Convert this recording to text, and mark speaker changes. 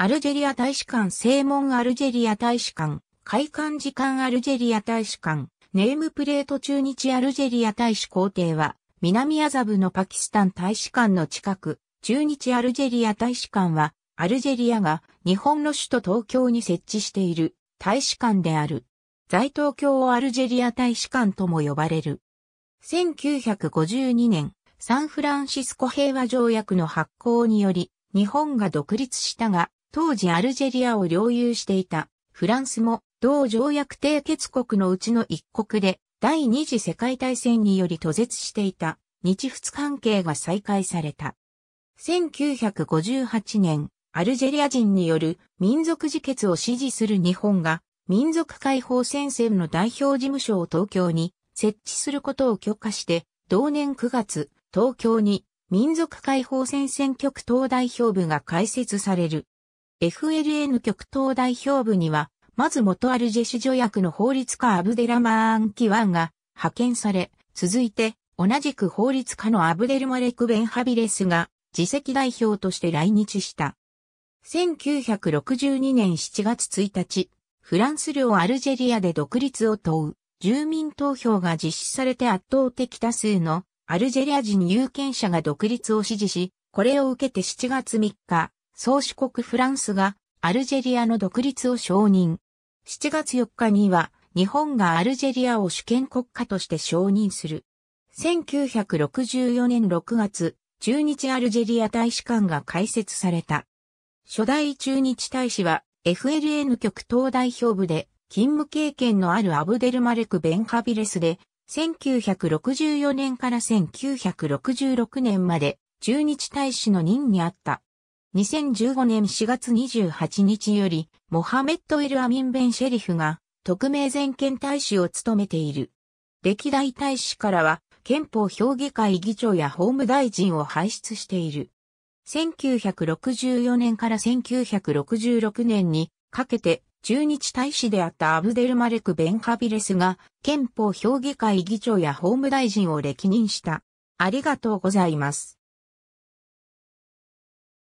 Speaker 1: アルジェリア大使館正門アルジェリア大使館、開館時間アルジェリア大使館、ネームプレート中日アルジェリア大使公邸は、南アザブのパキスタン大使館の近く、中日アルジェリア大使館は、アルジェリアが日本の首都東京に設置している大使館である。在東京をアルジェリア大使館とも呼ばれる。1952年、サンフランシスコ平和条約の発行により、日本が独立したが、当時アルジェリアを領有していたフランスも同条約締結国のうちの一国で第二次世界大戦により途絶していた日仏関係が再開された。1958年、アルジェリア人による民族自決を支持する日本が民族解放戦線の代表事務所を東京に設置することを許可して、同年9月、東京に民族解放戦線局党代表部が開設される。FLN 極東代表部には、まず元アルジェシ条約の法律家アブデラマーン・キワンが派遣され、続いて同じく法律家のアブデルマレク・ベンハビレスが自席代表として来日した。1962年7月1日、フランス領アルジェリアで独立を問う住民投票が実施されて圧倒的多数のアルジェリア人有権者が独立を支持し、これを受けて7月3日、宗主国フランスがアルジェリアの独立を承認。7月4日には日本がアルジェリアを主権国家として承認する。1964年6月、中日アルジェリア大使館が開設された。初代中日大使は FLN 局党代表部で勤務経験のあるアブデルマレク・ベンカビレスで、1964年から1966年まで中日大使の任にあった。2015年4月28日より、モハメット・エル・アミン・ベン・シェリフが、特命全権大使を務めている。歴代大使からは、憲法評議会議長や法務大臣を輩出している。1964年から1966年にかけて、駐日大使であったアブデルマレク・ベンカビレスが、憲法評議会議長や法務大臣を歴任した。ありがとうございます。